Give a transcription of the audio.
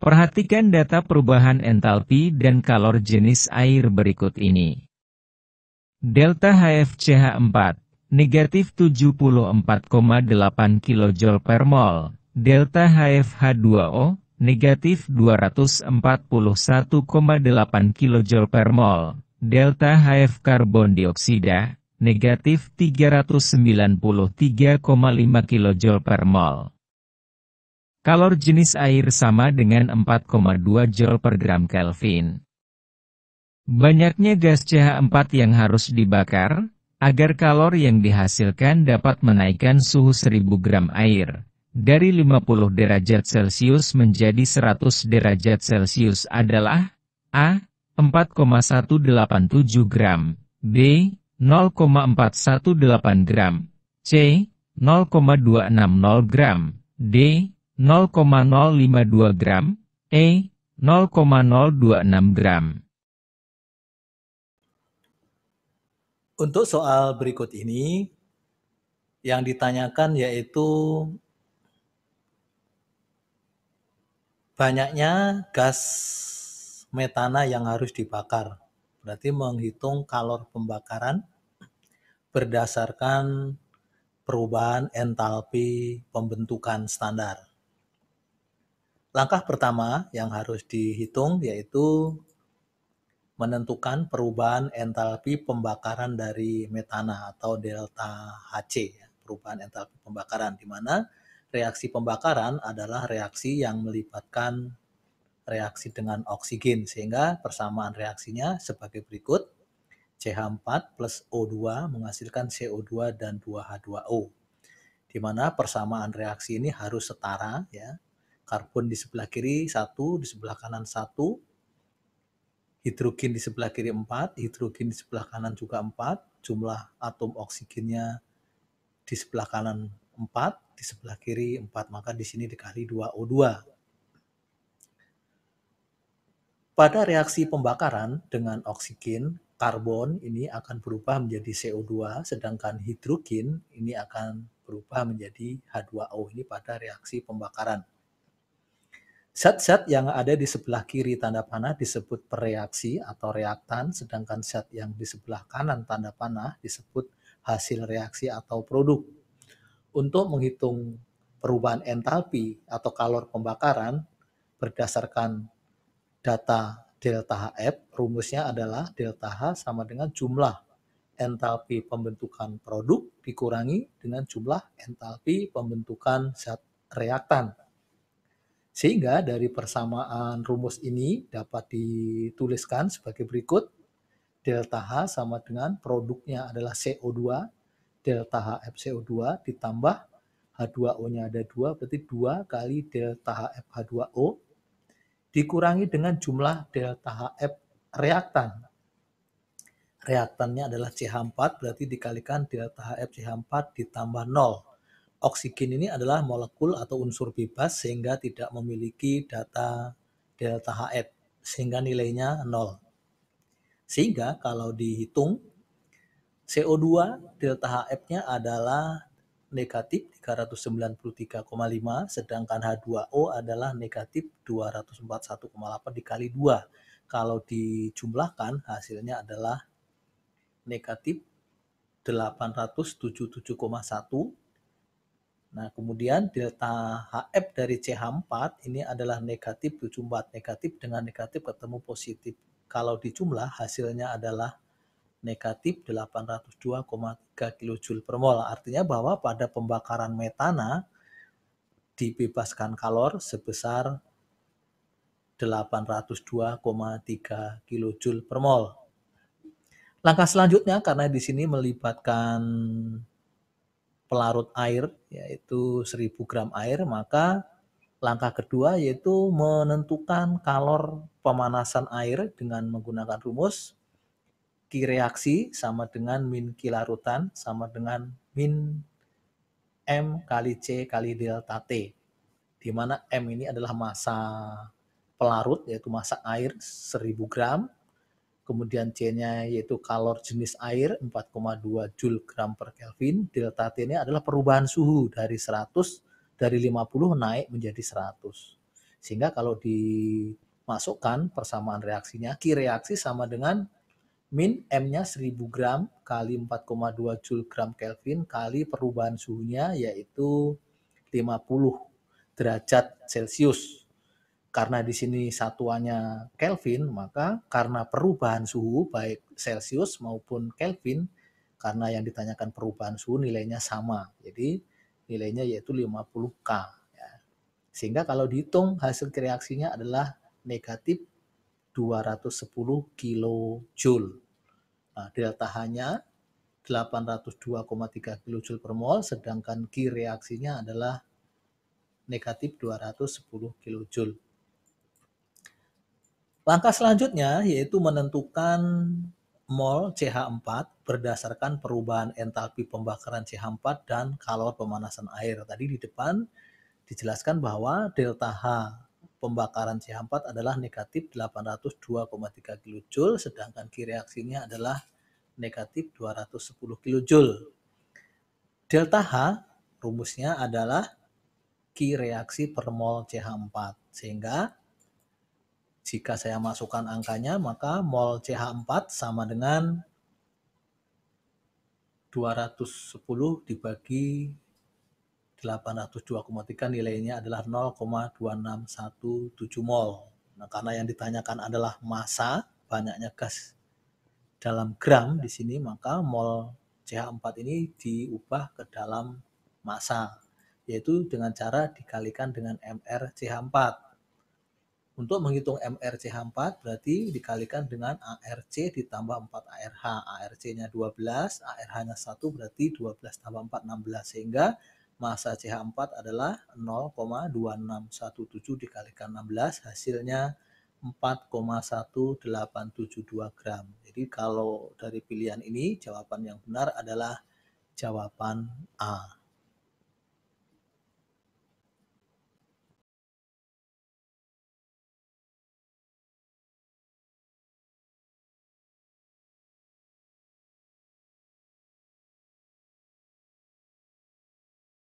Perhatikan data perubahan entalpi dan kalor jenis air berikut ini. Delta HFCH4, negatif 74,8 kJ per mol. Delta HFH2O, negatif 241,8 kJ per mol. Delta HF karbon dioksida, negatif 393,5 kJ per mol. Kalor jenis air sama dengan 4,2 Joule per gram Kelvin. Banyaknya gas CH4 yang harus dibakar, agar kalor yang dihasilkan dapat menaikkan suhu 1000 gram air, dari 50 derajat Celcius menjadi 100 derajat Celcius adalah, A. 4,187 gram, B. 0,418 gram, C. 0,260 gram, D. 0,052 gram, E, 0,026 gram. Untuk soal berikut ini, yang ditanyakan yaitu banyaknya gas metana yang harus dibakar. Berarti menghitung kalor pembakaran berdasarkan perubahan entalpi pembentukan standar. Langkah pertama yang harus dihitung yaitu menentukan perubahan entalpi pembakaran dari metana atau delta HC, ya, perubahan entalpi pembakaran di mana reaksi pembakaran adalah reaksi yang melibatkan reaksi dengan oksigen sehingga persamaan reaksinya sebagai berikut CH4 plus O2 menghasilkan CO2 dan 2H2O di mana persamaan reaksi ini harus setara ya karbon di sebelah kiri satu, di sebelah kanan satu, hidrogen di sebelah kiri empat hidrogen di sebelah kanan juga empat jumlah atom oksigennya di sebelah kanan empat di sebelah kiri empat maka di sini dikali 2O2. Pada reaksi pembakaran dengan oksigen, karbon ini akan berubah menjadi CO2, sedangkan hidrogen ini akan berubah menjadi H2O ini pada reaksi pembakaran. Zat-zat yang ada di sebelah kiri tanda panah disebut pereaksi atau reaktan, sedangkan zat yang di sebelah kanan tanda panah disebut hasil reaksi atau produk. Untuk menghitung perubahan entalpi atau kalor pembakaran berdasarkan data delta HF, rumusnya adalah delta H sama dengan jumlah entalpi pembentukan produk dikurangi dengan jumlah entalpi pembentukan zat reaktan sehingga dari persamaan rumus ini dapat dituliskan sebagai berikut. Delta H sama dengan produknya adalah CO2, delta HF CO2 ditambah H2O-nya ada 2, berarti 2 kali delta HF H2O dikurangi dengan jumlah delta HF reaktan. Reaktannya adalah CH4, berarti dikalikan delta HF CH4 ditambah 0 oksigen ini adalah molekul atau unsur bebas sehingga tidak memiliki data delta HF sehingga nilainya 0. Sehingga kalau dihitung CO2 delta HF-nya adalah negatif 393,5 sedangkan H2O adalah negatif 241,8 dikali 2. Kalau dijumlahkan hasilnya adalah negatif 877,1 Nah, kemudian delta HF dari CH4 ini adalah negatif 74 negatif dengan negatif ketemu positif. Kalau dijumlah hasilnya adalah negatif 802,3 kJ per mol. Artinya bahwa pada pembakaran metana dibebaskan kalor sebesar 802,3 kJ per mol. Langkah selanjutnya karena di sini melibatkan pelarut air yaitu 1000 gram air maka langkah kedua yaitu menentukan kalor pemanasan air dengan menggunakan rumus q reaksi sama dengan min Q larutan sama dengan min M kali C kali delta T di mana M ini adalah masa pelarut yaitu masa air 1000 gram Kemudian C-nya yaitu kalor jenis air 4,2 Joule gram per Kelvin. Delta T-nya adalah perubahan suhu dari 100 dari 50 naik menjadi 100. Sehingga kalau dimasukkan persamaan reaksinya, Q reaksi sama dengan min M-nya 1000 gram kali 4,2 Joule gram Kelvin kali perubahan suhunya yaitu 50 derajat Celcius karena di sini satuannya Kelvin, maka karena perubahan suhu baik Celsius maupun Kelvin, karena yang ditanyakan perubahan suhu nilainya sama. Jadi nilainya yaitu 50K. Ya. Sehingga kalau dihitung hasil reaksinya adalah negatif 210 kilojoule. Nah, delta H-nya 802,3 kilojoule per mol, sedangkan Q reaksinya adalah negatif 210 kilojoule. Langkah selanjutnya yaitu menentukan mol CH4 berdasarkan perubahan entalpi pembakaran CH4 dan kalor pemanasan air. Tadi di depan dijelaskan bahwa delta H pembakaran CH4 adalah negatif 802,3 kJ, sedangkan Q reaksinya adalah negatif 210 kJ. Delta H rumusnya adalah Q reaksi per mol CH4, sehingga jika saya masukkan angkanya, maka mol CH4 sama dengan 210 dibagi 802,3 nilainya adalah 0,2617 mol. Nah, karena yang ditanyakan adalah massa, banyaknya gas dalam gram di sini, maka mol CH4 ini diubah ke dalam massa, yaitu dengan cara dikalikan dengan MR CH4 untuk menghitung MRCH4 berarti dikalikan dengan ARC ditambah 4 ARH. ARC-nya 12, ARH-nya 1 berarti 12 tambah 4 16 sehingga masa CH4 adalah 0,2617 dikalikan 16 hasilnya 4,1872 gram. Jadi kalau dari pilihan ini jawaban yang benar adalah jawaban A.